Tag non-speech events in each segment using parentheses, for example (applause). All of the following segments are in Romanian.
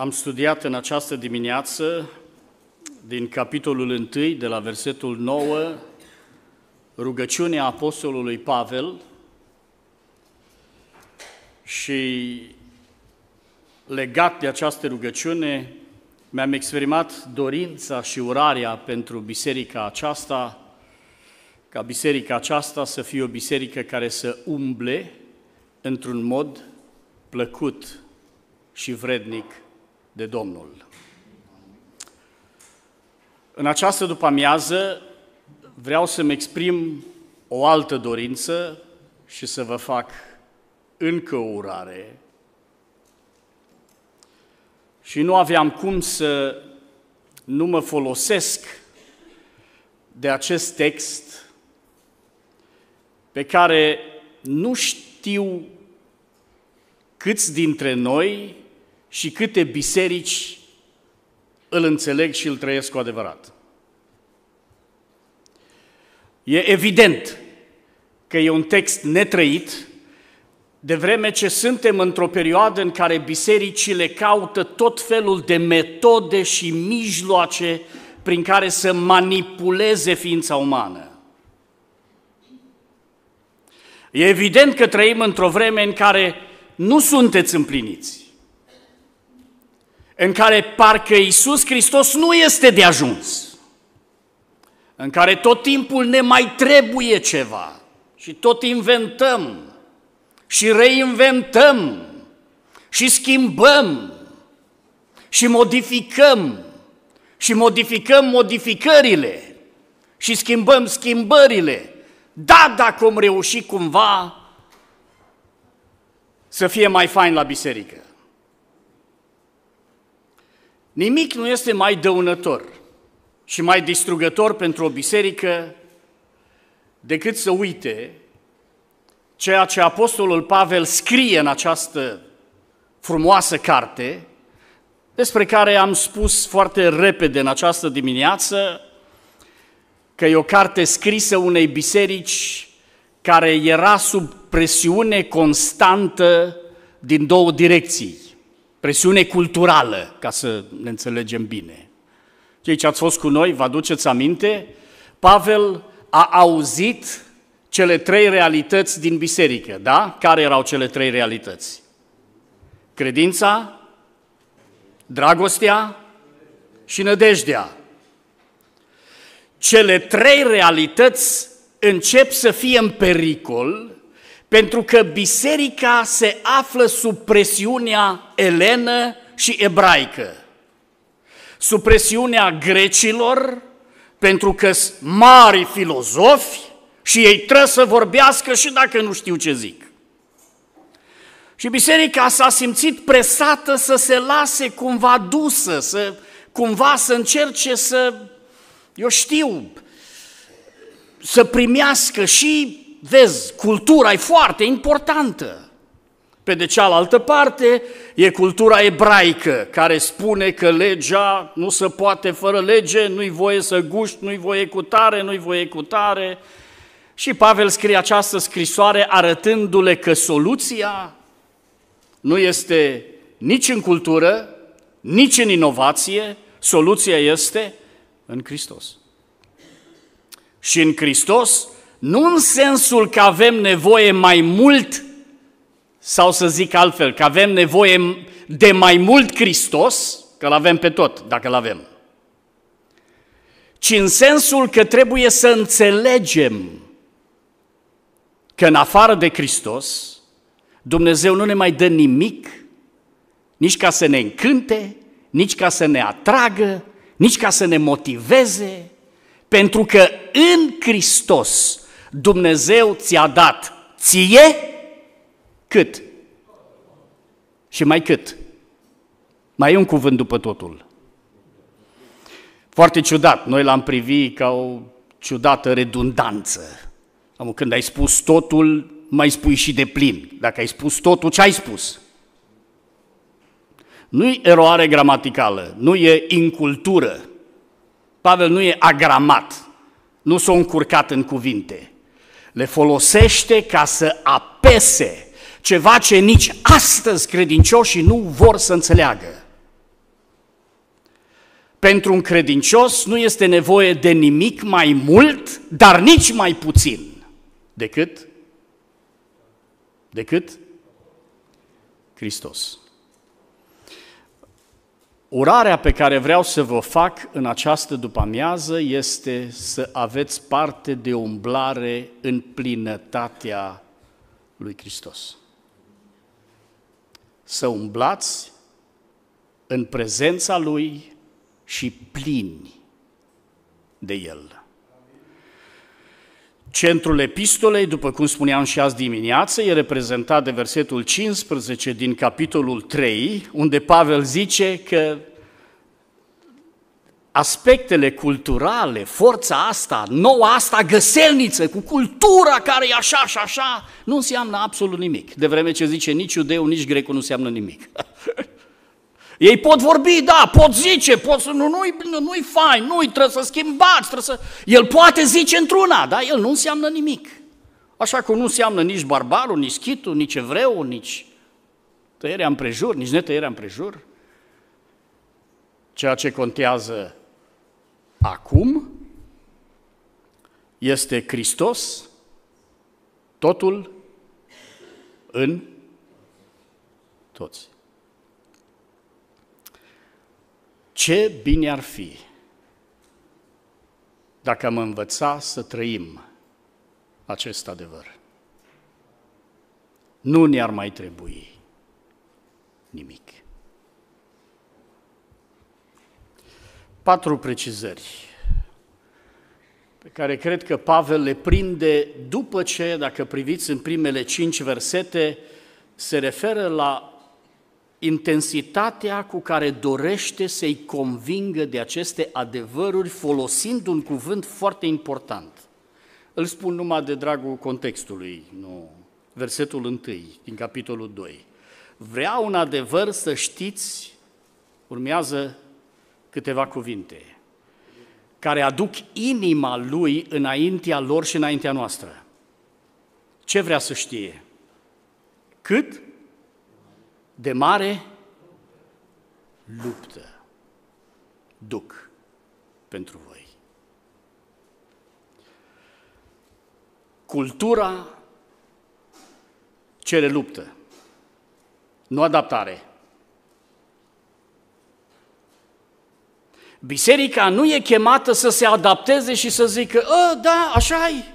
Am studiat în această dimineață din capitolul 1, de la versetul 9, rugăciunea Apostolului Pavel și legat de această rugăciune mi-am exprimat dorința și urarea pentru biserica aceasta, ca biserica aceasta să fie o biserică care să umble într-un mod plăcut și vrednic de Domnul. În această după-amiază vreau să-mi exprim o altă dorință și să vă fac încă o urare. Și nu aveam cum să nu mă folosesc de acest text pe care nu știu câți dintre noi și câte biserici îl înțeleg și îl trăiesc cu adevărat. E evident că e un text netrăit, de vreme ce suntem într-o perioadă în care bisericile caută tot felul de metode și mijloace prin care să manipuleze ființa umană. E evident că trăim într-o vreme în care nu sunteți împliniți în care parcă Iisus Hristos nu este de ajuns, în care tot timpul ne mai trebuie ceva și tot inventăm și reinventăm și schimbăm și modificăm și modificăm modificările și schimbăm schimbările. Da, dacă om reuși cumva să fie mai fain la biserică. Nimic nu este mai dăunător și mai distrugător pentru o biserică decât să uite ceea ce Apostolul Pavel scrie în această frumoasă carte, despre care am spus foarte repede în această dimineață că e o carte scrisă unei biserici care era sub presiune constantă din două direcții presiune culturală, ca să ne înțelegem bine. Cei ce ați fost cu noi, vă aduceți aminte? Pavel a auzit cele trei realități din biserică, da? Care erau cele trei realități? Credința, dragostea și nădejdea. Cele trei realități încep să fie în pericol pentru că biserica se află sub presiunea elenă și ebraică, sub presiunea grecilor, pentru că sunt mari filozofi și ei trebuie să vorbească și dacă nu știu ce zic. Și biserica s-a simțit presată să se lase cumva dusă, să cumva să încerce să, eu știu, să primească și vezi, cultura e foarte importantă. Pe de cealaltă parte, e cultura ebraică, care spune că legea nu se poate fără lege, nu-i voie să guști, nu-i voie cu tare, nu-i voie cu tare. Și Pavel scrie această scrisoare arătându-le că soluția nu este nici în cultură, nici în inovație, soluția este în Hristos. Și în Hristos nu în sensul că avem nevoie mai mult, sau să zic altfel, că avem nevoie de mai mult Hristos, că îl avem pe tot, dacă îl avem, ci în sensul că trebuie să înțelegem că în afară de Hristos, Dumnezeu nu ne mai dă nimic, nici ca să ne încânte, nici ca să ne atragă, nici ca să ne motiveze, pentru că în Hristos Dumnezeu ți-a dat ție cât? Și mai cât? Mai e un cuvânt după totul. Foarte ciudat, noi l-am privit ca o ciudată redundanță. Când ai spus totul, mai spui și de plin. Dacă ai spus totul, ce ai spus? Nu e eroare gramaticală, nu e incultură. Pavel nu e agramat, nu s-a încurcat în cuvinte le folosește ca să apese ceva ce nici astăzi credincioșii nu vor să înțeleagă. Pentru un credincios nu este nevoie de nimic mai mult, dar nici mai puțin decât decât Hristos. Urarea pe care vreau să vă fac în această după-amiază este să aveți parte de umblare în plinătatea lui Hristos. Să umblați în prezența Lui și plini de El. Centrul epistolei, după cum spuneam și azi dimineață, e reprezentat de versetul 15 din capitolul 3, unde Pavel zice că aspectele culturale, forța asta, noua asta găselniță cu cultura care e așa și așa, nu înseamnă absolut nimic. De vreme ce zice nici iudeu, nici grecul nu înseamnă nimic. (laughs) Ei pot vorbi, da, pot zice, pot să, nu, nu-i, nu-i fain, nu-i, trebuie să schimbați, trebuie să... El poate zice într-una, dar el nu înseamnă nimic. Așa că nu înseamnă nici barbarul, nici schitul, nici evreul, nici tăierea împrejur, nici netăierea împrejur. Ceea ce contează acum este Hristos, totul în toți. Ce bine ar fi dacă am învăța să trăim acest adevăr. Nu ne-ar mai trebui nimic. Patru precizări pe care cred că Pavel le prinde după ce, dacă priviți în primele cinci versete, se referă la intensitatea cu care dorește să-i convingă de aceste adevăruri folosind un cuvânt foarte important. Îl spun numai de dragul contextului, nu. versetul 1 din capitolul 2. Vrea un adevăr să știți, urmează câteva cuvinte, care aduc inima lui înaintea lor și înaintea noastră. Ce vrea să știe? Cât? de mare luptă duc pentru voi. Cultura cere luptă, nu adaptare. Biserica nu e chemată să se adapteze și să zică, ă, da, așa i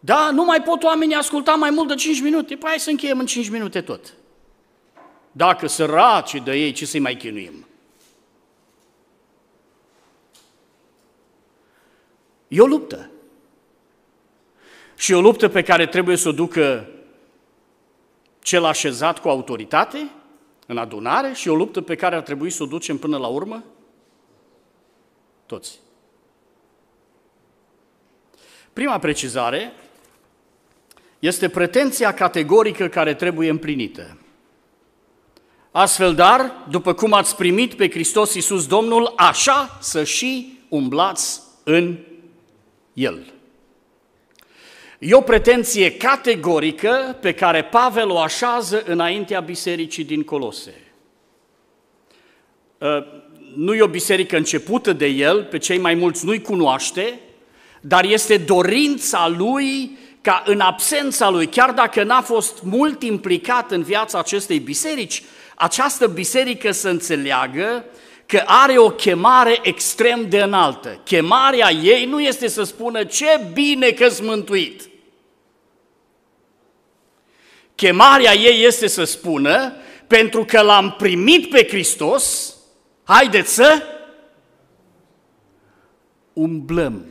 da, nu mai pot oamenii asculta mai mult de 5 minute. Păi hai să încheiem în 5 minute tot. Dacă săraci de ei, ce să-i mai chinuim? E o luptă. Și o luptă pe care trebuie să o ducă cel așezat cu autoritate în adunare și o luptă pe care ar trebui să o ducem până la urmă toți. Prima precizare este pretenția categorică care trebuie împlinită. Astfel, dar, după cum ați primit pe Hristos Iisus Domnul, așa să și umblați în El. E o pretenție categorică pe care Pavel o așează înaintea bisericii din Colose. Ă, nu e o biserică începută de el, pe cei mai mulți nu-i cunoaște, dar este dorința lui ca în absența lui, chiar dacă n-a fost mult implicat în viața acestei biserici, această biserică să înțeleagă că are o chemare extrem de înaltă. Chemarea ei nu este să spună ce bine că-s mântuit. Chemarea ei este să spună, pentru că l-am primit pe Hristos, haideți să umblăm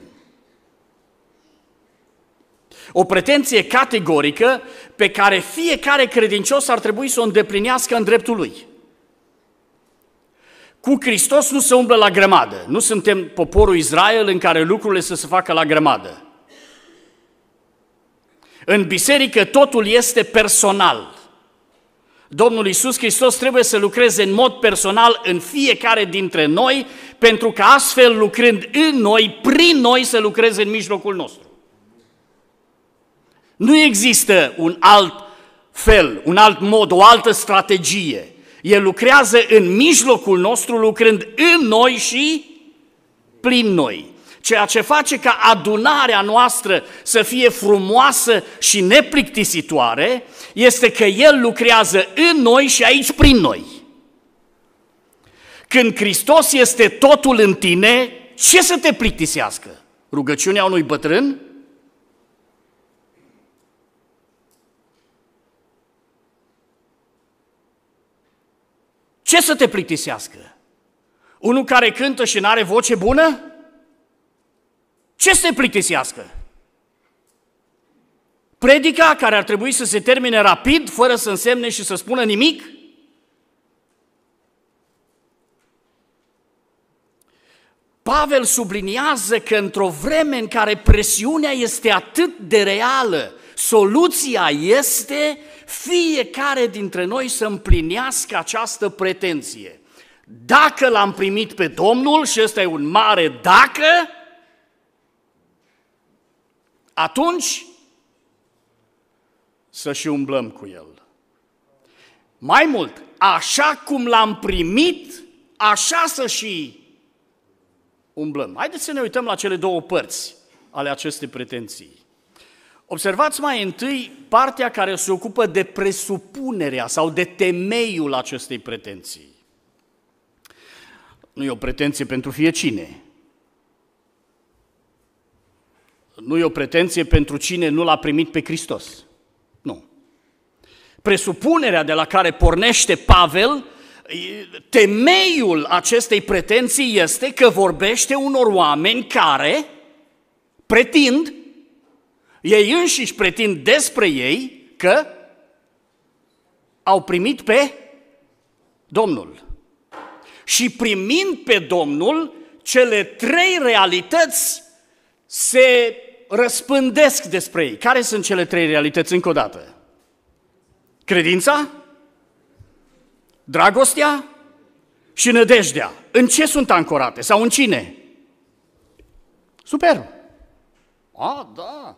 o pretenție categorică pe care fiecare credincios ar trebui să o îndeplinească în dreptul lui. Cu Hristos nu se umblă la grămadă. Nu suntem poporul Israel în care lucrurile să se facă la grămadă. În biserică totul este personal. Domnul Isus Hristos trebuie să lucreze în mod personal în fiecare dintre noi, pentru că astfel lucrând în noi, prin noi, să lucreze în mijlocul nostru. Nu există un alt fel, un alt mod, o altă strategie. El lucrează în mijlocul nostru, lucrând în noi și prin noi. Ceea ce face ca adunarea noastră să fie frumoasă și neplictisitoare este că El lucrează în noi și aici prin noi. Când Hristos este totul în tine, ce să te plictisească? Rugăciunea unui bătrân? Ce să te plictisească? Unul care cântă și nu are voce bună? Ce să te plictisească? Predica care ar trebui să se termine rapid, fără să însemne și să spună nimic? Pavel subliniază că într-o vreme în care presiunea este atât de reală, soluția este fiecare dintre noi să împlinească această pretenție. Dacă l-am primit pe Domnul, și ăsta e un mare dacă, atunci să și umblăm cu el. Mai mult, așa cum l-am primit, așa să și umblăm. Haideți să ne uităm la cele două părți ale acestei pretenții. Observați mai întâi partea care se ocupă de presupunerea sau de temeiul acestei pretenții. Nu e o pretenție pentru fiecine. Nu e o pretenție pentru cine nu l-a primit pe Hristos. Nu. Presupunerea de la care pornește Pavel, temeiul acestei pretenții este că vorbește unor oameni care pretind ei înșiși pretind despre ei că au primit pe Domnul. Și primind pe Domnul, cele trei realități se răspândesc despre ei. Care sunt cele trei realități încă o dată? Credința, dragostea și nădejdea. În ce sunt ancorate sau în cine? Super! A, da!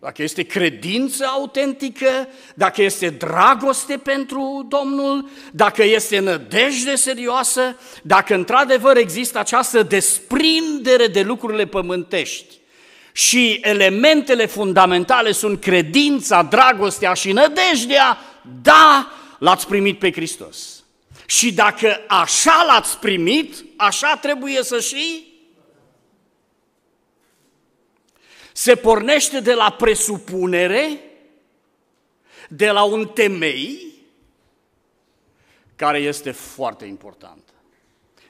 dacă este credință autentică, dacă este dragoste pentru Domnul, dacă este nădejde serioasă, dacă într-adevăr există această desprindere de lucrurile pământești și elementele fundamentale sunt credința, dragostea și nădejdea, da, l-ați primit pe Hristos. Și dacă așa l-ați primit, așa trebuie să și se pornește de la presupunere, de la un temei, care este foarte important.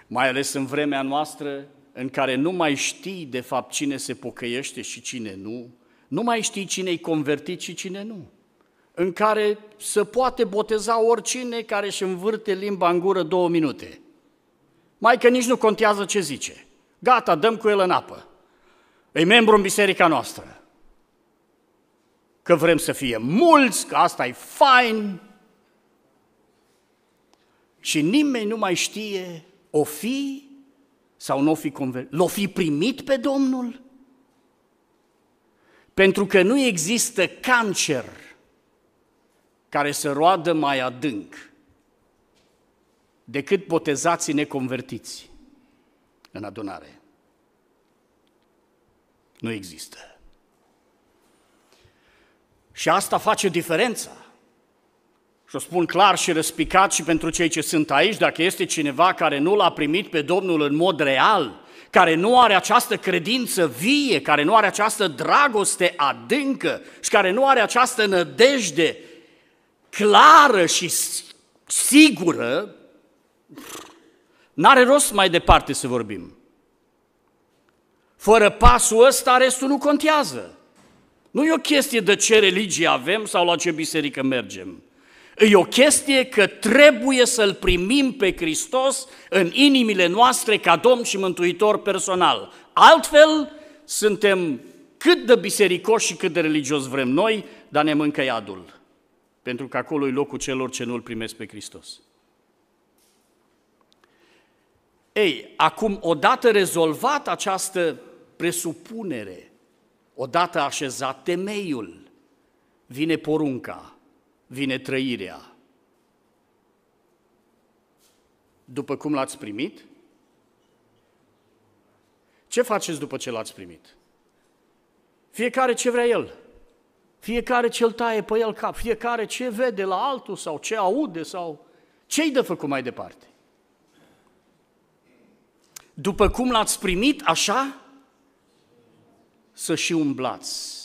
Mai ales în vremea noastră în care nu mai știi de fapt cine se pocăiește și cine nu, nu mai știi cine-i convertit și cine nu, în care se poate boteza oricine care își învârte limba în gură două minute. Mai că nici nu contează ce zice. Gata, dăm cu el în apă. E membru în biserica noastră. Că vrem să fie mulți, că asta e fain. Și nimeni nu mai știe o fi sau nu o fi convertit. L-o fi primit pe Domnul? Pentru că nu există cancer care să roadă mai adânc decât botezații neconvertiți în adunare nu există. Și asta face diferența. Și o spun clar și răspicat și pentru cei ce sunt aici, dacă este cineva care nu l-a primit pe Domnul în mod real, care nu are această credință vie, care nu are această dragoste adâncă și care nu are această nădejde clară și sigură, n-are rost mai departe să vorbim. Fără pasul ăsta, restul nu contează. Nu e o chestie de ce religie avem sau la ce biserică mergem. E o chestie că trebuie să-L primim pe Hristos în inimile noastre ca Domn și Mântuitor personal. Altfel, suntem cât de bisericoși și cât de religios vrem noi, dar ne mâncă iadul. Pentru că acolo e locul celor ce nu-L primesc pe Hristos. Ei, acum, odată rezolvat această presupunere. Odată așezat temeiul, vine porunca, vine trăirea. După cum l-ați primit? Ce faceți după ce l-ați primit? Fiecare ce vrea el. Fiecare ce îl taie pe el cap, fiecare ce vede la altul sau ce aude sau ce-i de făcut mai departe. După cum l-ați primit, așa să și umblați.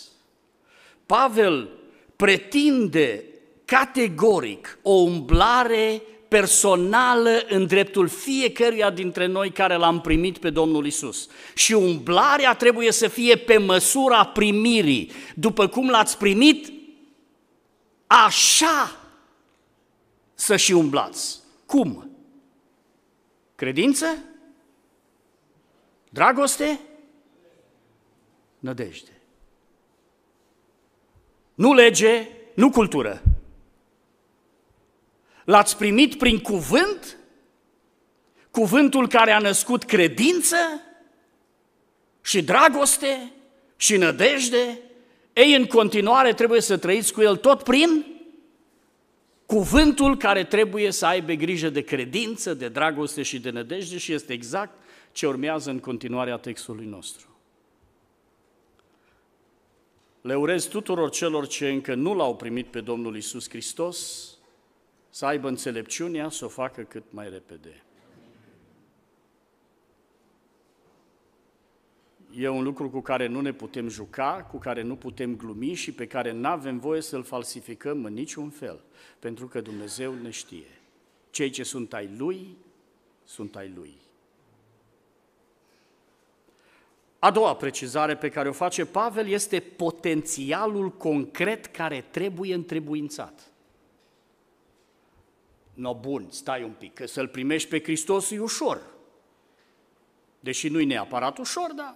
Pavel pretinde categoric o umblare personală în dreptul fiecăruia dintre noi care l-am primit pe Domnul Isus. Și umblarea trebuie să fie pe măsura primirii. După cum l-ați primit, așa să și umblați. Cum? Credință? Dragoste? nădejde. Nu lege, nu cultură. L-ați primit prin cuvânt? Cuvântul care a născut credință și dragoste și nădejde? Ei, în continuare trebuie să trăiți cu el tot prin cuvântul care trebuie să aibă grijă de credință, de dragoste și de nădejde și este exact ce urmează în continuarea textului nostru le urez tuturor celor ce încă nu l-au primit pe Domnul Isus Hristos să aibă înțelepciunea să o facă cât mai repede. E un lucru cu care nu ne putem juca, cu care nu putem glumi și pe care nu avem voie să-l falsificăm în niciun fel, pentru că Dumnezeu ne știe. Cei ce sunt ai Lui, sunt ai Lui. A doua precizare pe care o face Pavel este potențialul concret care trebuie întrebuințat. No, bun, stai un pic, că să-L primești pe Hristos e ușor. Deși nu-i neapărat ușor, da.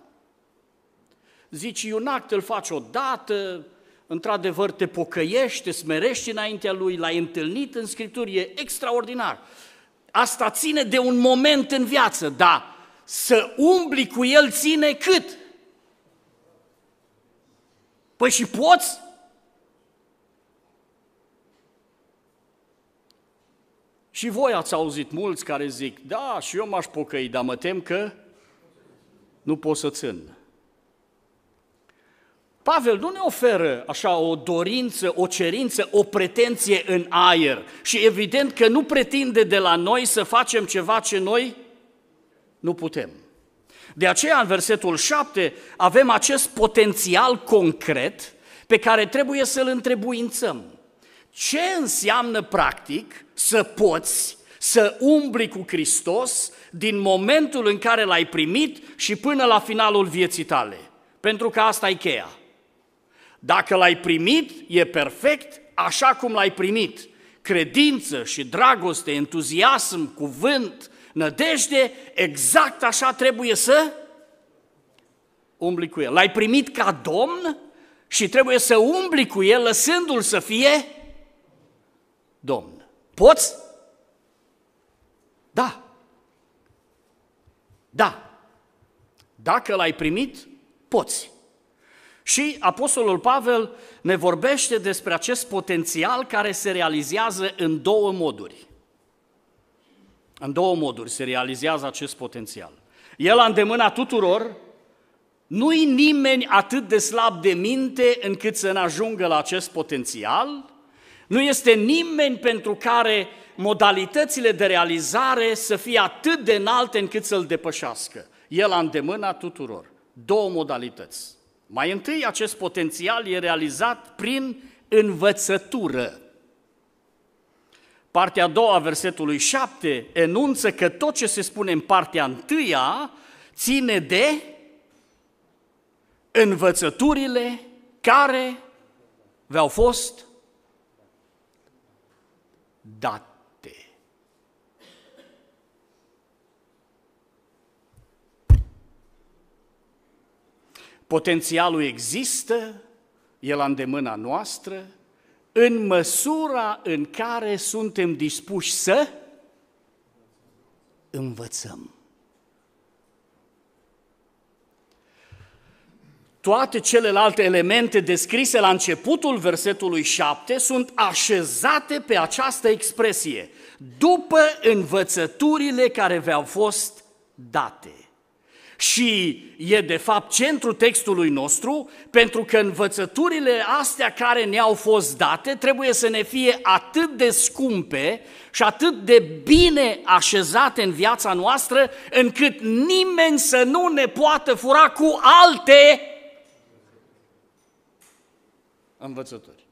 zici, e un act, îl faci odată, într-adevăr te pocăiești, te smerești înaintea Lui, l-ai întâlnit în Scripturi, e extraordinar. Asta ține de un moment în viață, da să umbli cu el ține cât? Păi și poți? Și voi ați auzit mulți care zic, da, și eu m-aș pocăi, dar mă tem că nu pot să țin. Pavel nu ne oferă așa o dorință, o cerință, o pretenție în aer și evident că nu pretinde de la noi să facem ceva ce noi nu putem. De aceea, în versetul 7, avem acest potențial concret pe care trebuie să-l întrebuințăm. Ce înseamnă practic să poți să umbli cu Hristos din momentul în care l-ai primit și până la finalul vieții tale? Pentru că asta e cheia. Dacă l-ai primit, e perfect așa cum l-ai primit. Credință și dragoste, entuziasm, cuvânt, nădejde, exact așa trebuie să umbli cu El. L-ai primit ca Domn și trebuie să umbli cu El, lăsându-L să fie Domn. Poți? Da. Da. Dacă l-ai primit, poți. Și Apostolul Pavel ne vorbește despre acest potențial care se realizează în două moduri. În două moduri se realizează acest potențial. El a îndemâna tuturor, nu-i nimeni atât de slab de minte încât să ne ajungă la acest potențial, nu este nimeni pentru care modalitățile de realizare să fie atât de înalte încât să-l depășească. El a îndemâna tuturor. Două modalități. Mai întâi, acest potențial e realizat prin învățătură. Partea a doua, versetului 7, enunță că tot ce se spune în partea întâia ține de învățăturile care v-au fost date. Potențialul există, el la îndemâna noastră, în măsura în care suntem dispuși să învățăm. Toate celelalte elemente descrise la începutul versetului 7 sunt așezate pe această expresie, după învățăturile care v-au fost date și e de fapt centrul textului nostru, pentru că învățăturile astea care ne-au fost date trebuie să ne fie atât de scumpe și atât de bine așezate în viața noastră, încât nimeni să nu ne poată fura cu alte învățături.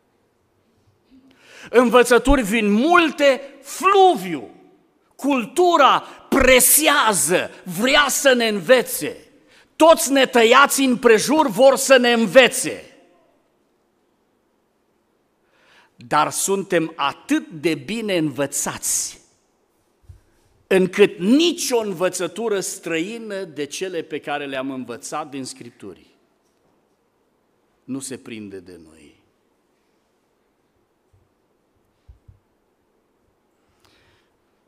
Învățături vin multe, fluviu Cultura presează, vrea să ne învețe. Toți tăiați în prejur vor să ne învețe. Dar suntem atât de bine învățați încât nicio învățătură străină de cele pe care le-am învățat din Scripturi nu se prinde de noi.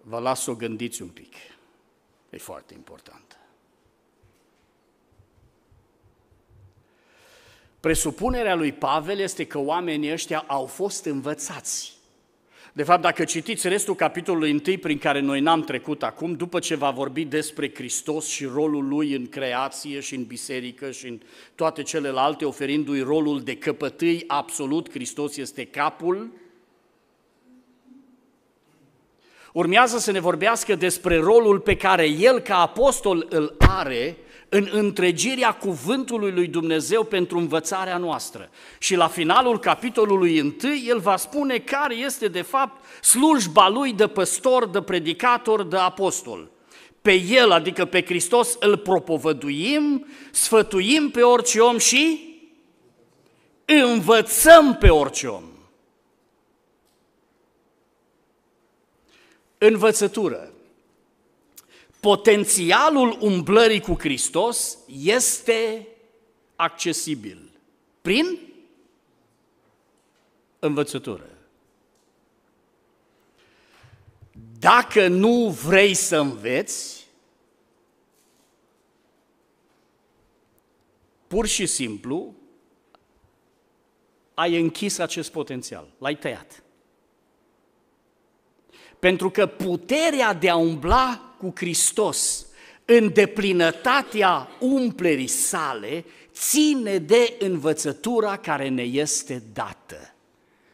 vă las să o gândiți un pic. E foarte important. Presupunerea lui Pavel este că oamenii ăștia au fost învățați. De fapt, dacă citiți restul capitolului 1, prin care noi n-am trecut acum, după ce va vorbi despre Hristos și rolul lui în creație și în biserică și în toate celelalte, oferindu-i rolul de căpătâi absolut, Hristos este capul, Urmează să ne vorbească despre rolul pe care el ca apostol îl are în întregirea cuvântului lui Dumnezeu pentru învățarea noastră. Și la finalul capitolului 1, el va spune care este de fapt slujba lui de păstor, de predicator, de apostol. Pe el, adică pe Hristos, îl propovăduim, sfătuim pe orice om și învățăm pe orice om. învățătură. Potențialul umblării cu Hristos este accesibil prin învățătură. Dacă nu vrei să înveți, pur și simplu ai închis acest potențial, l-ai tăiat. Pentru că puterea de a umbla cu Hristos în deplinătatea umplerii sale ține de învățătura care ne este dată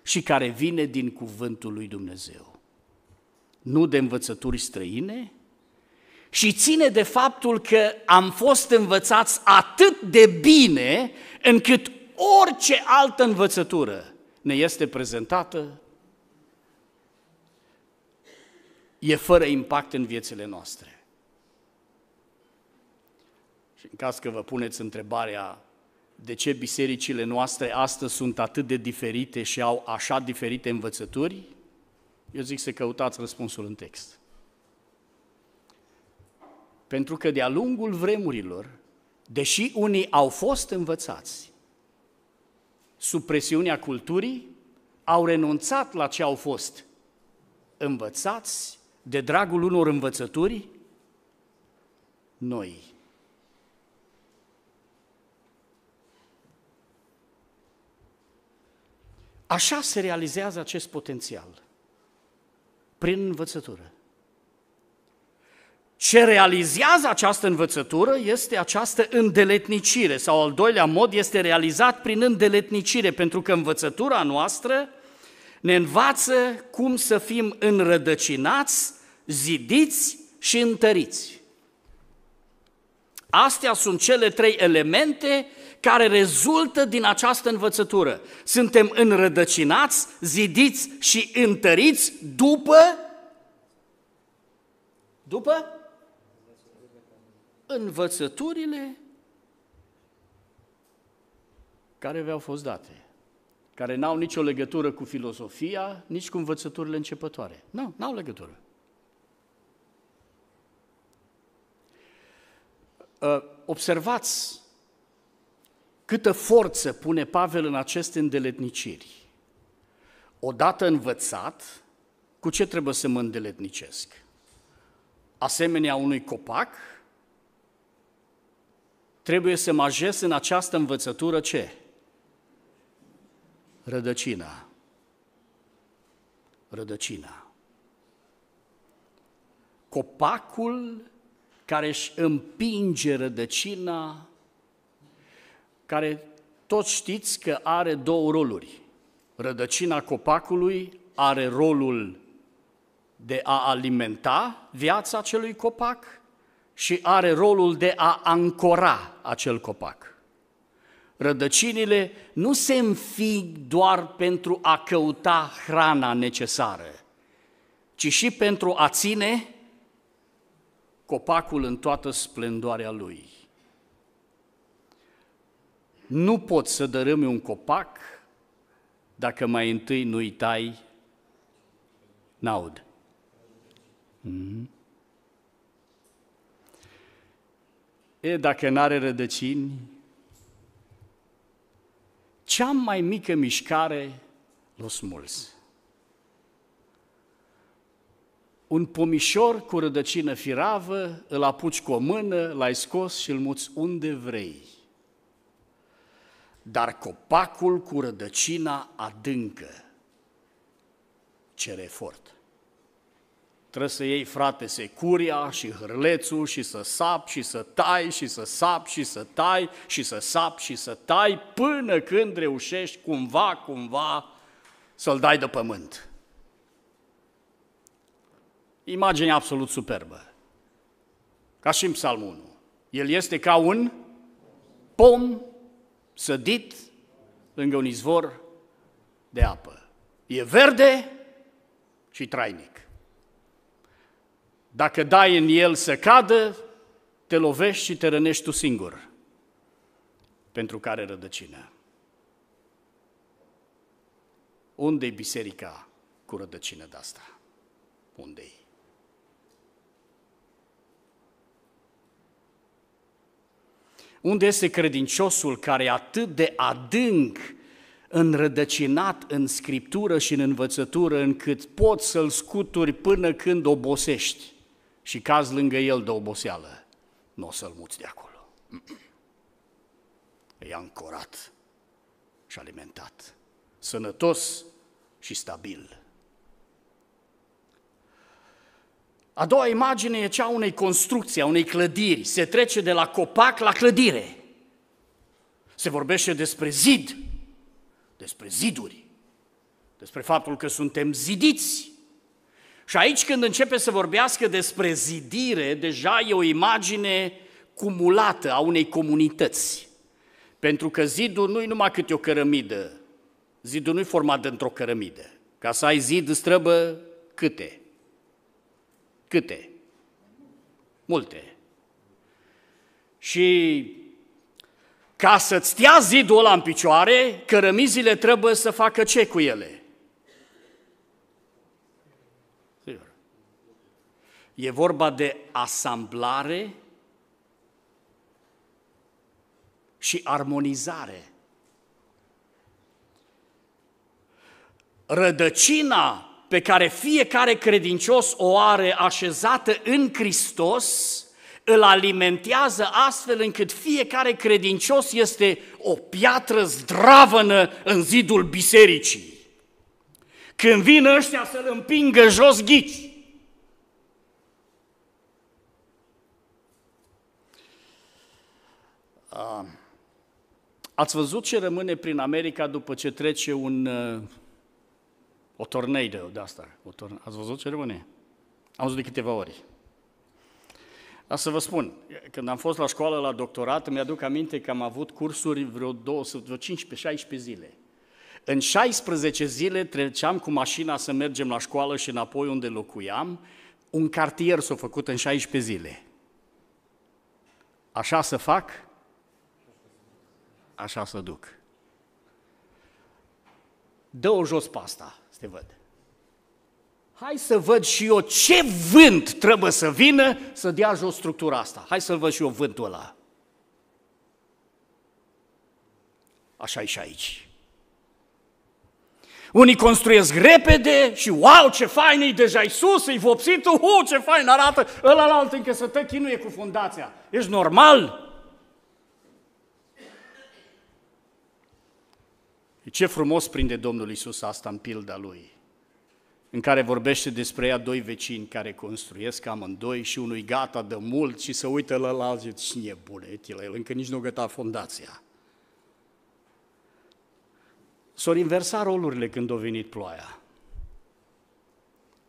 și care vine din cuvântul lui Dumnezeu. Nu de învățături străine, și ține de faptul că am fost învățați atât de bine încât orice altă învățătură ne este prezentată e fără impact în viețile noastre. Și în caz că vă puneți întrebarea de ce bisericile noastre astăzi sunt atât de diferite și au așa diferite învățături, eu zic să căutați răspunsul în text. Pentru că de-a lungul vremurilor, deși unii au fost învățați sub presiunea culturii, au renunțat la ce au fost învățați de dragul unor învățături noi. Așa se realizează acest potențial, prin învățătură. Ce realizează această învățătură este această îndeletnicire, sau al doilea mod este realizat prin îndeletnicire, pentru că învățătura noastră ne învață cum să fim înrădăcinați, zidiți și întăriți. Astea sunt cele trei elemente care rezultă din această învățătură. Suntem înrădăcinați, zidiți și întăriți după după învățăturile care v-au fost date care n-au nicio legătură cu filozofia, nici cu învățăturile începătoare. Nu, n-au legătură. Ă, observați câtă forță pune Pavel în aceste îndeletniciri. Odată învățat, cu ce trebuie să mă îndeletnicesc? Asemenea unui copac, trebuie să mă ajez în această învățătură ce? Rădăcina. Rădăcina. Copacul care își împinge rădăcina, care toți știți că are două roluri. Rădăcina copacului are rolul de a alimenta viața acelui copac și are rolul de a ancora acel copac rădăcinile nu se înfig doar pentru a căuta hrana necesară, ci și pentru a ține copacul în toată splendoarea lui. Nu poți să dărâmi un copac dacă mai întâi nu-i tai naud. Mm-hmm. E, dacă n-are rădăcini, cea mai mică mișcare l-a smuls. Un pomișor cu rădăcină firavă îl apuci cu o mână, l-ai scos și îl muți unde vrei. Dar copacul cu rădăcina adâncă cere efort. Trebuie să iei, frate, securia și hârlețul și să sap și să tai și să sap și să tai și să sap și să tai până când reușești cumva, cumva să-l dai de pământ. Imagine absolut superbă. Ca și în Psalmul 1. El este ca un pom sădit lângă un izvor de apă. E verde și trainic. Dacă dai în el să cadă, te lovești și te rănești tu singur. Pentru care rădăcină? Unde-i biserica cu rădăcină de asta? Unde-i? Unde este credinciosul care e atât de adânc înrădăcinat în scriptură și în învățătură încât poți să-l scuturi până când obosești? și caz lângă el de oboseală, nu o să-l muți de acolo. E a ancorat și alimentat, sănătos și stabil. A doua imagine e cea unei construcții, a unei clădiri. Se trece de la copac la clădire. Se vorbește despre zid, despre ziduri, despre faptul că suntem zidiți și aici când începe să vorbească despre zidire, deja e o imagine cumulată a unei comunități. Pentru că zidul nu-i numai câte o cărămidă, zidul nu-i format dintr-o cărămidă. Ca să ai zid străbă trebuie câte? Câte? Multe. Și ca să-ți stea zidul ăla în picioare, cărămizile trebuie să facă ce cu ele? E vorba de asamblare și armonizare. Rădăcina pe care fiecare credincios o are așezată în Hristos, îl alimentează astfel încât fiecare credincios este o piatră zdravănă în zidul bisericii. Când vin ăștia să-l împingă jos ghici, Um, ați văzut ce rămâne prin America după ce trece un, uh, o tornadă de asta? O torn- Ați văzut ce rămâne? Am văzut de câteva ori. Dar să vă spun, când am fost la școală, la doctorat, mi-aduc aminte că am avut cursuri vreo, două, vreo 15-16 zile. În 16 zile treceam cu mașina să mergem la școală și înapoi unde locuiam. Un cartier s-a făcut în 16 zile. Așa să fac așa să duc. Dă-o jos pasta, să te văd. Hai să văd și eu ce vânt trebuie să vină să dea jos structura asta. Hai să-l văd și eu vântul ăla. Așa e și aici. Unii construiesc repede și wow, ce fain e, deja e sus, e vopsit, uh, ce fain arată, ălălalt încă să te chinuie cu fundația. Ești normal? ce frumos prinde Domnul Isus asta în pilda lui, în care vorbește despre ea doi vecini care construiesc amândoi și unui gata de mult și se uită la la și cine e bunetile, el încă nici nu găta fondația. S-au inversat rolurile când a venit ploaia.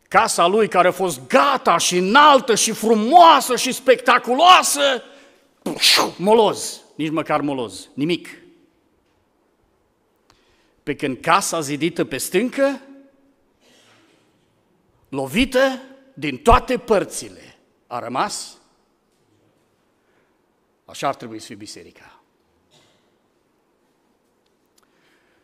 Casa lui care a fost gata și înaltă și frumoasă și spectaculoasă, moloz, nici măcar moloz, nimic. Pe când casa zidită pe stâncă, lovită din toate părțile, a rămas? Așa ar trebui să fie biserica.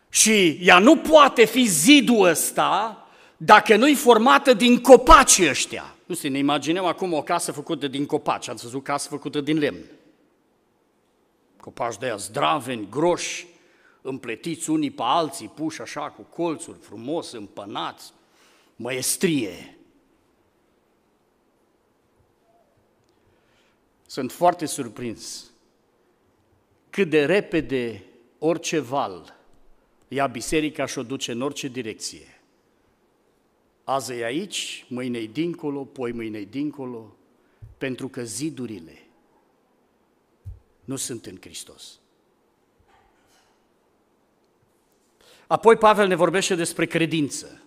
Și ea nu poate fi zidul ăsta dacă nu-i formată din copaci ăștia. Nu știu, ne imaginăm acum o casă făcută din copaci, ați văzut casă făcută din lemn. Copaci de aia zdraveni, groși, împletiți unii pe alții, puși așa cu colțuri, frumos, împănați, măestrie. Sunt foarte surprins cât de repede orice val ia biserica și o duce în orice direcție. Azi e aici, mâine e dincolo, poi mâine e dincolo, pentru că zidurile nu sunt în Hristos. Apoi Pavel ne vorbește despre credință.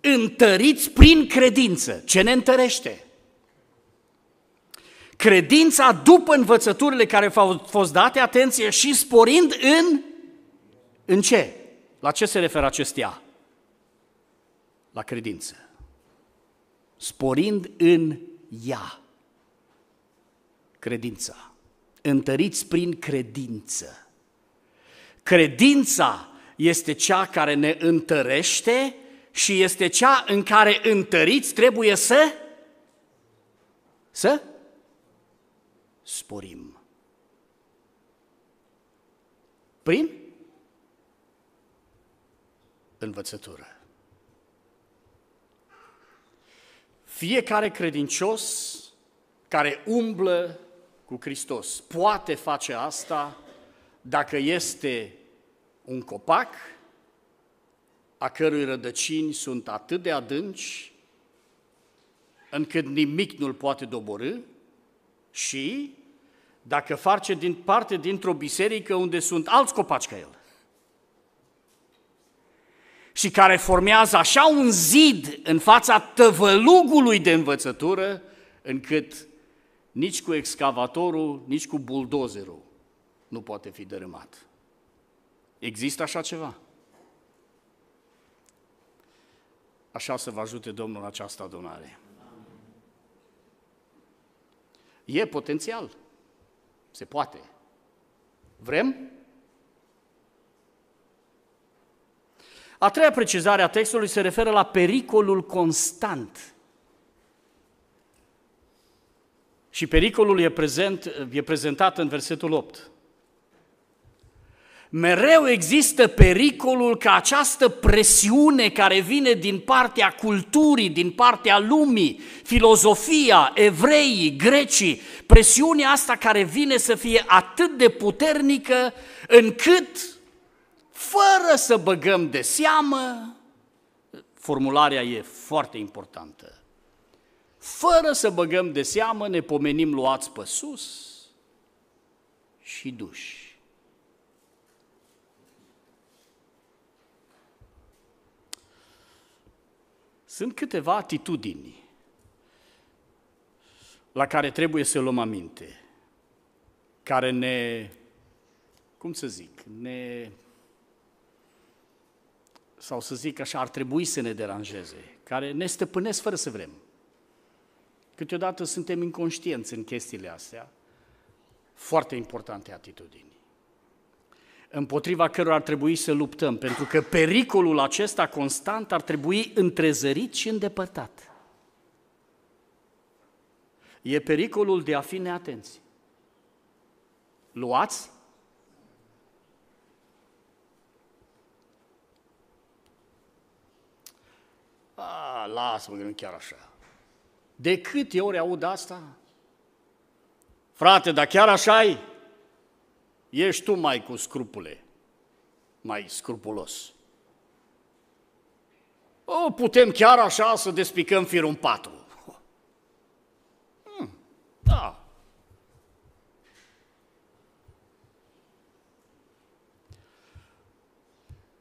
Întăriți prin credință. Ce ne întărește? Credința după învățăturile care au fost date, atenție, și sporind în... În ce? La ce se referă acestea? La credință. Sporind în ea. Credința. Întăriți prin credință. Credința este cea care ne întărește și este cea în care întăriți trebuie să să sporim. Prin învățătură. Fiecare credincios care umblă cu Hristos poate face asta dacă este un copac a cărui rădăcini sunt atât de adânci încât nimic nu-l poate dobori și dacă face din parte dintr-o biserică unde sunt alți copaci ca el și care formează așa un zid în fața tăvălugului de învățătură, încât nici cu excavatorul, nici cu buldozerul nu poate fi dărâmat. Există așa ceva? Așa să vă ajute Domnul această adunare. E potențial. Se poate. Vrem? A treia precizare a textului se referă la pericolul constant. Și pericolul e, prezent, e prezentat în versetul 8 mereu există pericolul că această presiune care vine din partea culturii, din partea lumii, filozofia, evreii, grecii, presiunea asta care vine să fie atât de puternică încât, fără să băgăm de seamă, formularea e foarte importantă, fără să băgăm de seamă ne pomenim luați pe sus și duși. Sunt câteva atitudini la care trebuie să luăm aminte, care ne, cum să zic, ne, sau să zic așa, ar trebui să ne deranjeze, care ne stăpânesc fără să vrem. Câteodată suntem inconștienți în chestiile astea, foarte importante atitudini împotriva cărora ar trebui să luptăm, pentru că pericolul acesta constant ar trebui întrezărit și îndepărtat. E pericolul de a fi neatenți. Luați? A, lasă-mă nu chiar așa. De câte ori aud asta? Frate, dar chiar așa e? ești tu mai cu scrupule, mai scrupulos. O, putem chiar așa să despicăm firul în patru. Hmm, da.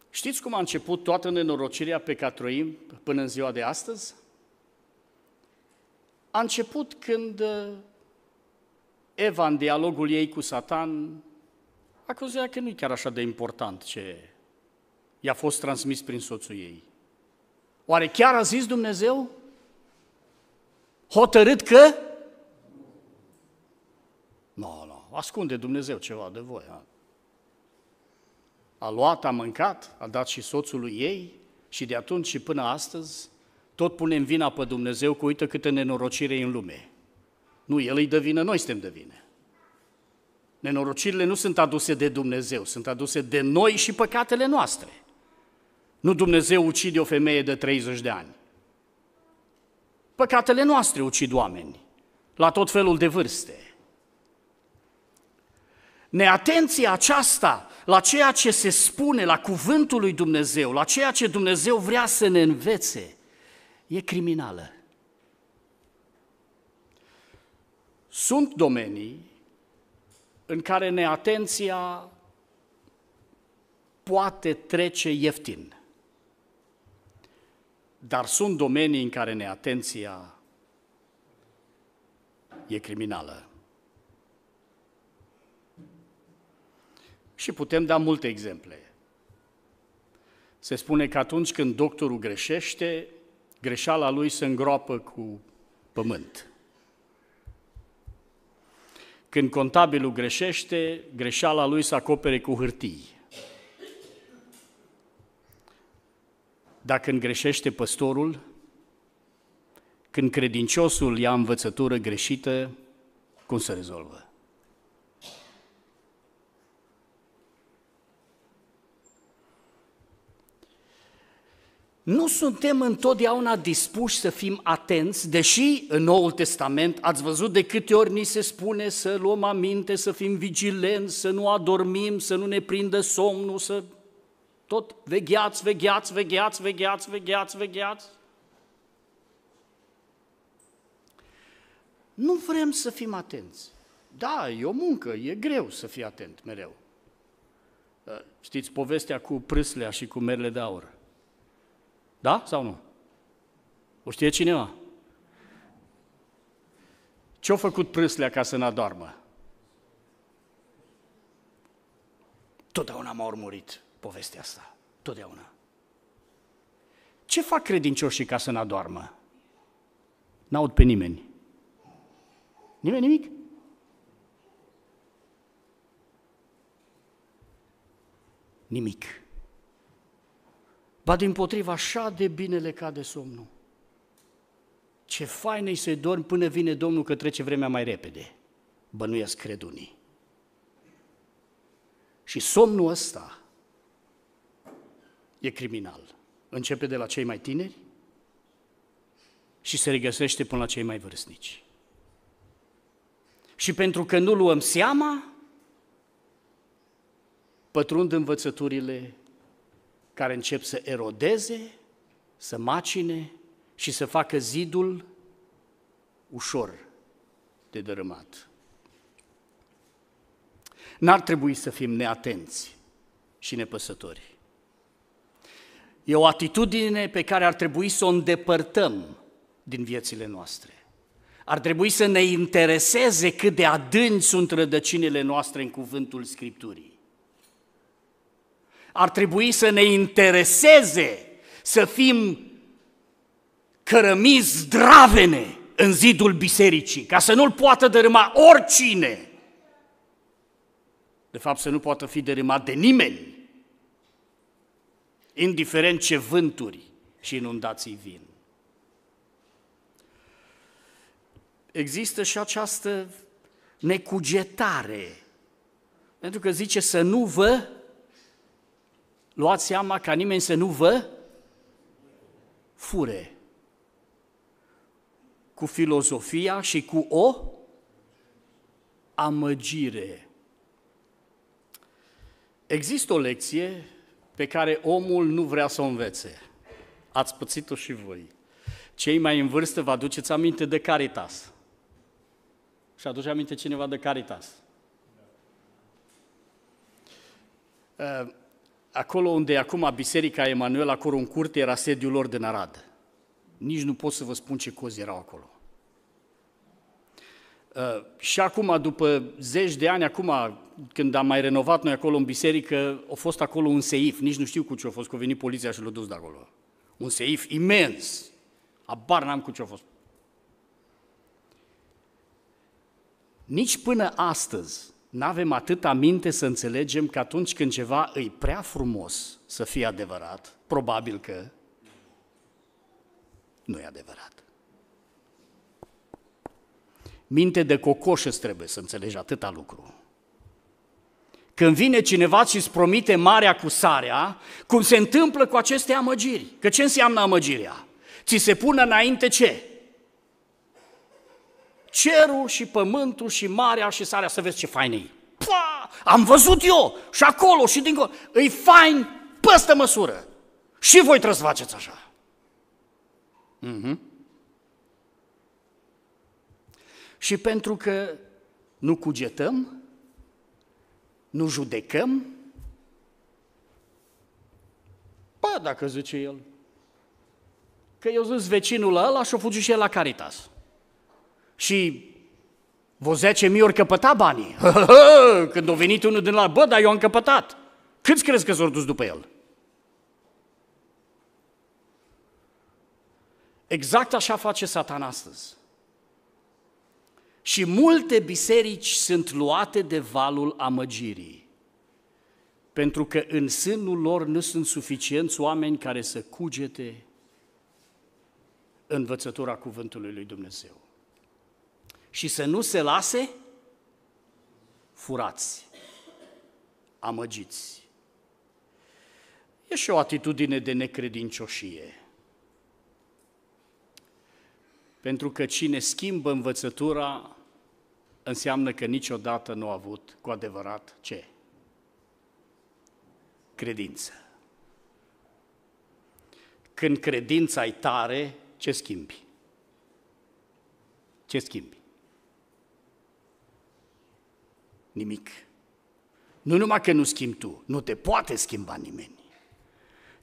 Știți cum a început toată nenorocirea pe care trăim până în ziua de astăzi? A început când uh, Eva, în dialogul ei cu Satan, a considerat că nu-i chiar așa de important ce i-a fost transmis prin soțul ei. Oare chiar a zis Dumnezeu? Hotărât că? Nu, no, nu, no, ascunde Dumnezeu ceva de voi. A? a luat, a mâncat, a dat și soțului ei și de atunci și până astăzi tot punem vina pe Dumnezeu cu uită câtă nenorocire în lume. Nu, El îi dă vină, noi suntem de vină. Nenorocirile nu sunt aduse de Dumnezeu, sunt aduse de noi și păcatele noastre. Nu Dumnezeu ucide o femeie de 30 de ani. Păcatele noastre ucid oameni, la tot felul de vârste. Neatenția aceasta la ceea ce se spune, la cuvântul lui Dumnezeu, la ceea ce Dumnezeu vrea să ne învețe, e criminală. Sunt domenii în care neatenția poate trece ieftin. Dar sunt domenii în care neatenția e criminală. Și putem da multe exemple. Se spune că atunci când doctorul greșește, greșeala lui se îngroapă cu pământ. Când contabilul greșește, greșeala lui se acopere cu hârtii. Dacă când greșește păstorul, când credinciosul ia învățătură greșită, cum se rezolvă? nu suntem întotdeauna dispuși să fim atenți, deși în Noul Testament ați văzut de câte ori ni se spune să luăm aminte, să fim vigilenți, să nu adormim, să nu ne prindă somnul, să tot vegheați, vegheați, vegheați, vegheați, vegheați, vegheați. Nu vrem să fim atenți. Da, e o muncă, e greu să fii atent mereu. Știți povestea cu prâslea și cu merele de aur. Da sau nu? O știe cineva? Ce-a făcut prâslea ca să n-adormă? Totdeauna m-a urmurit povestea asta. Totdeauna. Ce fac credincioșii ca să n-adormă? N-aud pe nimeni. Nimeni nimic? Nimic. Ba din potriva, așa de bine le cade somnul. Ce fain e să-i dormi până vine Domnul că trece vremea mai repede. Bănuiesc cred unii. Și somnul ăsta e criminal. Începe de la cei mai tineri și se regăsește până la cei mai vârstnici. Și pentru că nu luăm seama, pătrund învățăturile care încep să erodeze, să macine și să facă zidul ușor de dărâmat. N-ar trebui să fim neatenți și nepăsători. E o atitudine pe care ar trebui să o îndepărtăm din viețile noastre. Ar trebui să ne intereseze cât de adânci sunt rădăcinile noastre în cuvântul Scripturii ar trebui să ne intereseze să fim cărămizi zdravene în zidul bisericii, ca să nu-l poată dărâma oricine. De fapt, să nu poată fi dărâmat de nimeni, indiferent ce vânturi și inundații vin. Există și această necugetare, pentru că zice să nu vă luați seama ca nimeni să nu vă fure cu filozofia și cu o amăgire. Există o lecție pe care omul nu vrea să o învețe. Ați pățit-o și voi. Cei mai în vârstă vă aduceți aminte de Caritas. Și aduce aminte cineva de Caritas. Da. Uh, acolo unde acum Biserica acolo în curte era sediul lor de narad. Nici nu pot să vă spun ce cozi erau acolo. Uh, și acum, după zeci de ani, acum, când am mai renovat noi acolo în biserică, a fost acolo un seif, nici nu știu cu ce a fost, că a venit poliția și l-a dus de acolo. Un seif imens, abar n-am cu ce a fost. Nici până astăzi n-avem atâta minte să înțelegem că atunci când ceva îi prea frumos să fie adevărat, probabil că nu e adevărat. Minte de cocoș îți trebuie să înțelegi atâta lucru. Când vine cineva și îți promite marea cu sarea, cum se întâmplă cu aceste amăgiri? Că ce înseamnă amăgirea? Ți se pune înainte ce? cerul și pământul și marea și sarea, să vezi ce fain e. Pua! Am văzut eu și acolo și dincolo. Îi fain păstă măsură. Și voi trebuie să faceți așa. Mm-hmm. Și pentru că nu cugetăm, nu judecăm, bă, dacă zice el, că eu zis vecinul ăla și-a fugi și el la Caritas și vă mii ori căpăta banii. (laughs) când a venit unul din la, bă, dar eu am căpătat. Câți crezi că s-au dus după el? Exact așa face satan astăzi. Și multe biserici sunt luate de valul amăgirii, pentru că în sânul lor nu sunt suficienți oameni care să cugete învățătura cuvântului lui Dumnezeu și să nu se lase furați, amăgiți. E și o atitudine de necredincioșie. Pentru că cine schimbă învățătura înseamnă că niciodată nu a avut cu adevărat ce? Credință. Când credința e tare, ce schimbi? Ce schimbi? nimic. Nu numai că nu schimbi tu, nu te poate schimba nimeni.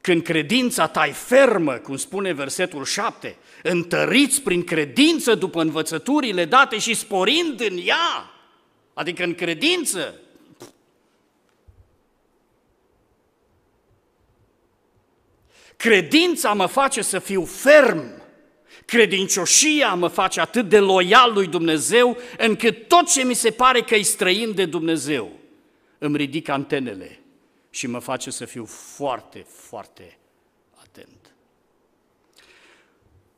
Când credința ta e fermă, cum spune versetul 7, întăriți prin credință după învățăturile date și sporind în ea, adică în credință, Credința mă face să fiu ferm Credincioșia mă face atât de loial lui Dumnezeu, încât tot ce mi se pare că e străin de Dumnezeu, îmi ridic antenele și mă face să fiu foarte, foarte atent.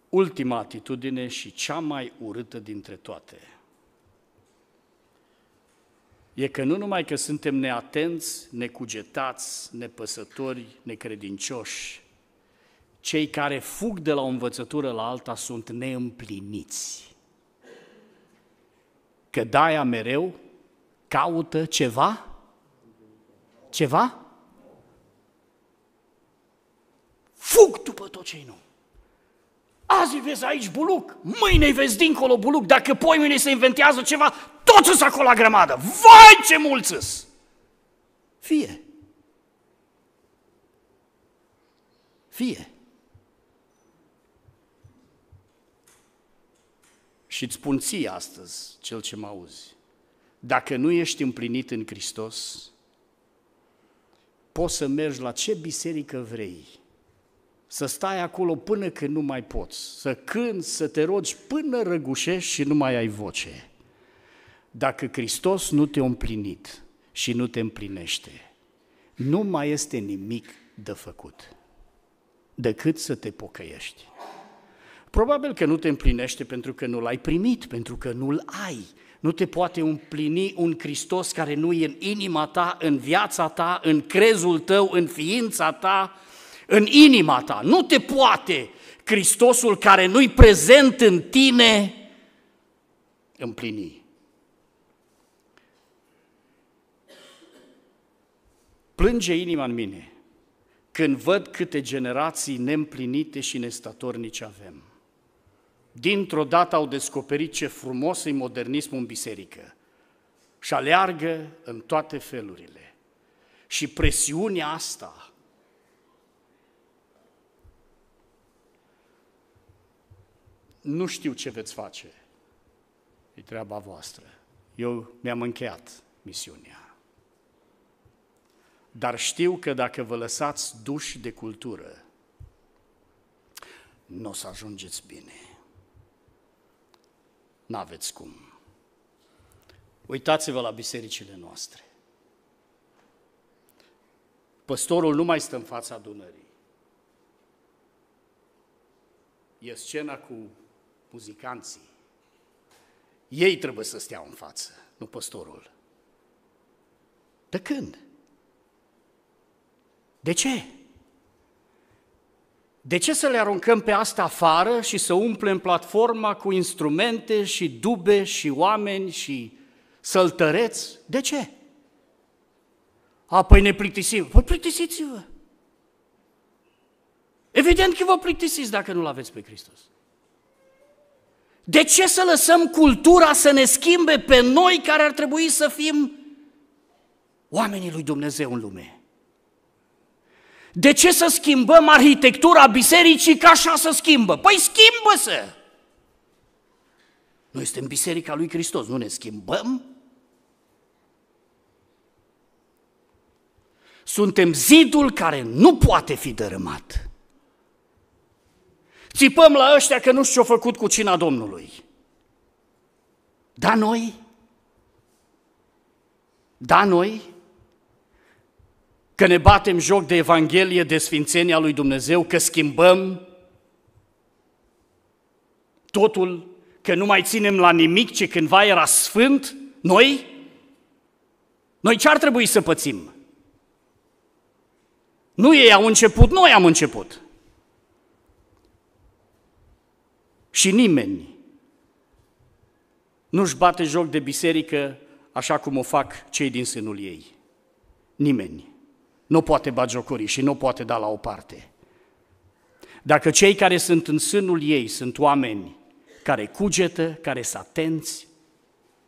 Ultima atitudine și cea mai urâtă dintre toate e că nu numai că suntem neatenți, necugetați, nepăsători, necredincioși, cei care fug de la o învățătură la alta sunt neîmpliniți. Că daia mereu caută ceva? Ceva? Fug după tot ce nu. Azi vezi aici buluc, mâine vezi dincolo buluc, dacă poi mâine se inventează ceva, toți sunt acolo la grămadă. Vai ce mulți -s! Fie. Fie. Și îți spun ție astăzi, cel ce mă auzi, dacă nu ești împlinit în Hristos, poți să mergi la ce biserică vrei, să stai acolo până când nu mai poți, să cânți, să te rogi până răgușești și nu mai ai voce. Dacă Hristos nu te-a împlinit și nu te împlinește, nu mai este nimic de făcut decât să te pocăiești. Probabil că nu te împlinește pentru că nu l-ai primit, pentru că nu-l ai. Nu te poate împlini un Hristos care nu e în inima ta, în viața ta, în crezul tău, în ființa ta, în inima ta. Nu te poate Hristosul care nu-i prezent în tine împlini. Plânge inima în mine când văd câte generații neîmplinite și nestatornice avem. Dintr-o dată au descoperit ce frumos e modernismul în biserică și aleargă în toate felurile. Și presiunea asta nu știu ce veți face. E treaba voastră. Eu mi-am încheiat misiunea. Dar știu că dacă vă lăsați duși de cultură, nu o să ajungeți bine n-aveți cum. Uitați-vă la bisericile noastre. Păstorul nu mai stă în fața adunării. E scena cu muzicanții. Ei trebuie să stea în față, nu păstorul. De când? De ce? De ce să le aruncăm pe asta afară și să umplem platforma cu instrumente și dube și oameni și săltăreți? De ce? A, păi ne plictisim. Păi plictisiți-vă! Evident că vă plictisiți dacă nu-L aveți pe Hristos. De ce să lăsăm cultura să ne schimbe pe noi care ar trebui să fim oamenii lui Dumnezeu în lume? De ce să schimbăm arhitectura bisericii ca așa să schimbă? Păi schimbă-se! Noi suntem biserica lui Hristos, nu ne schimbăm? Suntem zidul care nu poate fi dărâmat. Țipăm la ăștia că nu știu ce făcut cu cina Domnului. Da, noi? Da, noi? că ne batem joc de Evanghelie, de Sfințenia lui Dumnezeu, că schimbăm totul, că nu mai ținem la nimic ce cândva era sfânt, noi? Noi ce ar trebui să pățim? Nu ei au început, noi am început. Și nimeni nu-și bate joc de biserică așa cum o fac cei din sânul ei. Nimeni nu poate bagiocori și nu poate da la o parte. Dacă cei care sunt în sânul ei sunt oameni care cugetă, care sunt atenți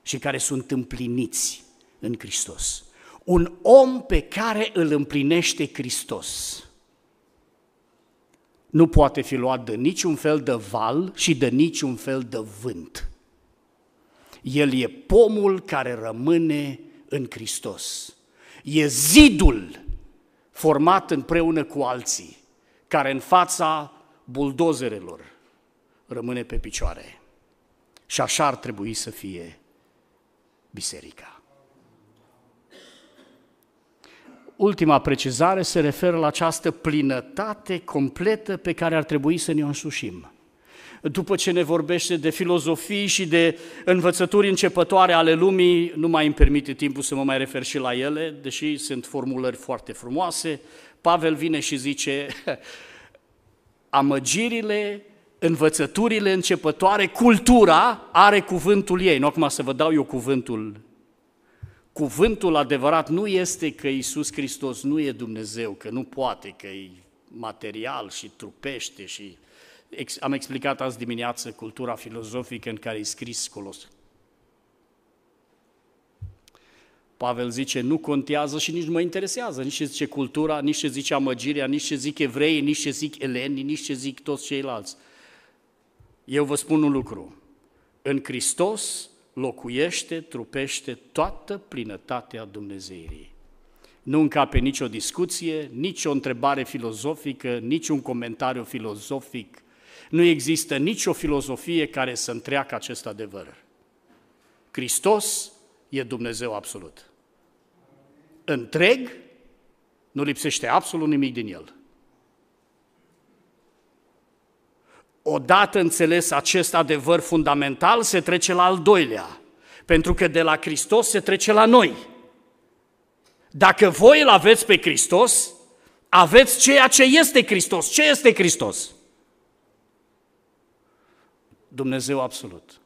și care sunt împliniți în Hristos. Un om pe care îl împlinește Hristos nu poate fi luat de niciun fel de val și de niciun fel de vânt. El e pomul care rămâne în Hristos. E zidul format împreună cu alții, care în fața buldozerelor rămâne pe picioare. Și așa ar trebui să fie biserica. Ultima precizare se referă la această plinătate completă pe care ar trebui să ne o însușim după ce ne vorbește de filozofii și de învățături începătoare ale lumii, nu mai îmi permite timpul să mă mai refer și la ele, deși sunt formulări foarte frumoase, Pavel vine și zice, (laughs) amăgirile, învățăturile începătoare, cultura are cuvântul ei. Nu acum să vă dau eu cuvântul. Cuvântul adevărat nu este că Isus Hristos nu e Dumnezeu, că nu poate, că e material și trupește și am explicat azi dimineață cultura filozofică în care e scris Colos. Pavel zice, nu contează și nici nu mă interesează nici ce zice cultura, nici ce zice amăgirea, nici ce zic evrei, nici ce zic eleni, nici ce zic toți ceilalți. Eu vă spun un lucru. În Hristos locuiește, trupește toată plinătatea Dumnezeirii. Nu încape nicio discuție, nicio întrebare filozofică, niciun comentariu filozofic nu există nicio filozofie care să întreacă acest adevăr. Hristos e Dumnezeu absolut. Întreg, nu lipsește absolut nimic din el. Odată înțeles acest adevăr fundamental, se trece la al doilea, pentru că de la Hristos se trece la noi. Dacă voi îl aveți pe Hristos, aveți ceea ce este Hristos. Ce este Hristos? Dumnezeu absolut.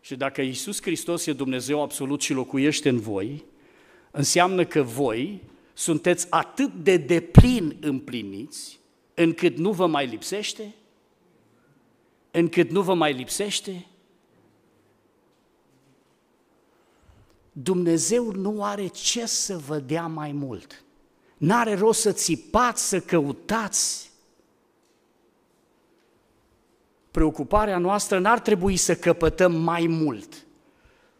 Și dacă Isus Hristos e Dumnezeu absolut și locuiește în voi, înseamnă că voi sunteți atât de deplin împliniți, încât nu vă mai lipsește, încât nu vă mai lipsește. Dumnezeu nu are ce să vă dea mai mult. N-are rost să țipați, să căutați, preocuparea noastră n-ar trebui să căpătăm mai mult.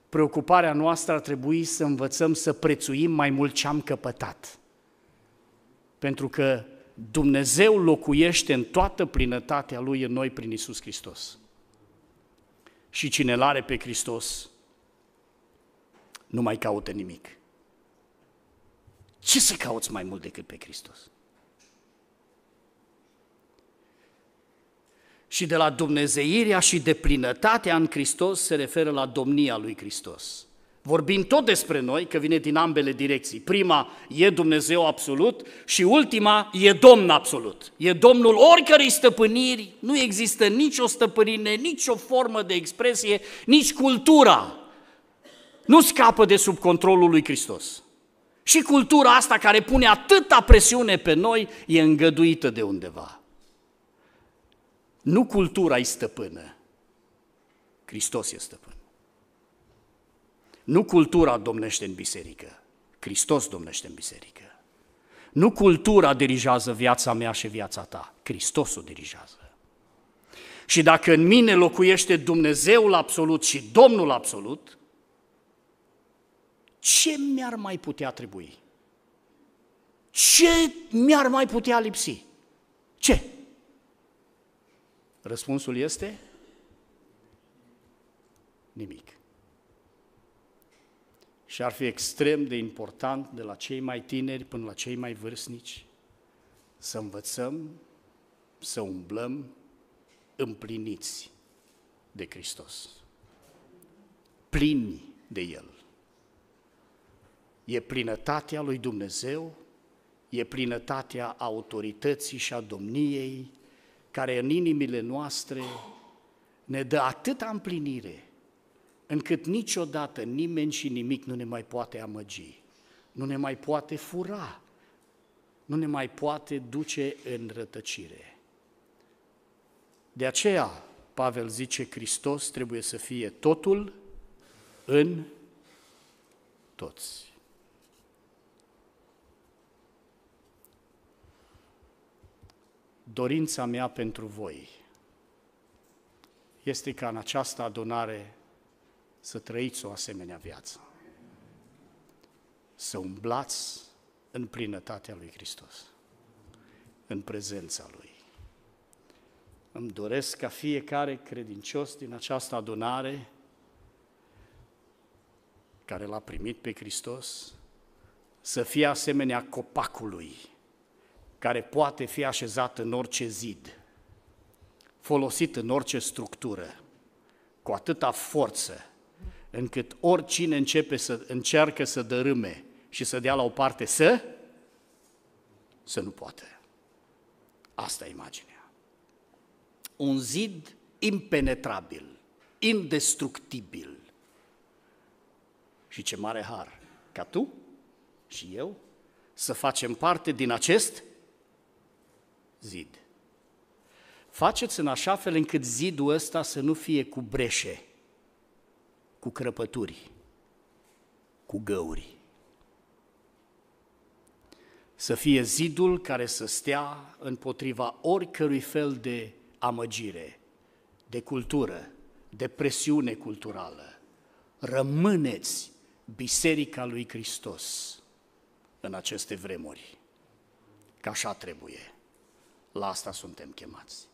Preocuparea noastră ar trebui să învățăm să prețuim mai mult ce am căpătat. Pentru că Dumnezeu locuiește în toată plinătatea Lui în noi prin Isus Hristos. Și cine îl are pe Hristos, nu mai caută nimic. Ce să cauți mai mult decât pe Hristos? și de la dumnezeirea și de plinătatea în Hristos se referă la domnia lui Hristos. Vorbim tot despre noi, că vine din ambele direcții. Prima e Dumnezeu absolut și ultima e Domn absolut. E Domnul oricărei stăpâniri, nu există nicio stăpânire, nicio formă de expresie, nici cultura. Nu scapă de sub controlul lui Hristos. Și cultura asta care pune atâta presiune pe noi e îngăduită de undeva. Nu cultura e stăpână, Hristos e stăpân. Nu cultura domnește în biserică, Hristos domnește în biserică. Nu cultura dirigează viața mea și viața ta, Hristos o dirigează. Și dacă în mine locuiește Dumnezeul absolut și Domnul absolut, ce mi-ar mai putea trebui? Ce mi-ar mai putea lipsi? Ce? Răspunsul este nimic. Și ar fi extrem de important de la cei mai tineri până la cei mai vârstnici să învățăm, să umblăm împliniți de Hristos, plini de El. E plinătatea lui Dumnezeu, e plinătatea autorității și a domniei, care în inimile noastre ne dă atâta împlinire, încât niciodată nimeni și nimic nu ne mai poate amăgi, nu ne mai poate fura, nu ne mai poate duce în rătăcire. De aceea, Pavel zice, Hristos trebuie să fie totul în toți. dorința mea pentru voi este ca în această adunare să trăiți o asemenea viață, să umblați în plinătatea lui Hristos, în prezența lui. Îmi doresc ca fiecare credincios din această adunare care l-a primit pe Hristos să fie asemenea copacului care poate fi așezat în orice zid, folosit în orice structură, cu atâta forță, încât oricine începe să încearcă să dărâme și să dea la o parte să, să nu poate. Asta e imaginea. Un zid impenetrabil, indestructibil. Și ce mare har ca tu și eu să facem parte din acest zid. Faceți în așa fel încât zidul ăsta să nu fie cu breșe, cu crăpături, cu găuri. Să fie zidul care să stea împotriva oricărui fel de amăgire, de cultură, de presiune culturală. Rămâneți Biserica lui Hristos în aceste vremuri. Că așa trebuie. La asta suntem chemați.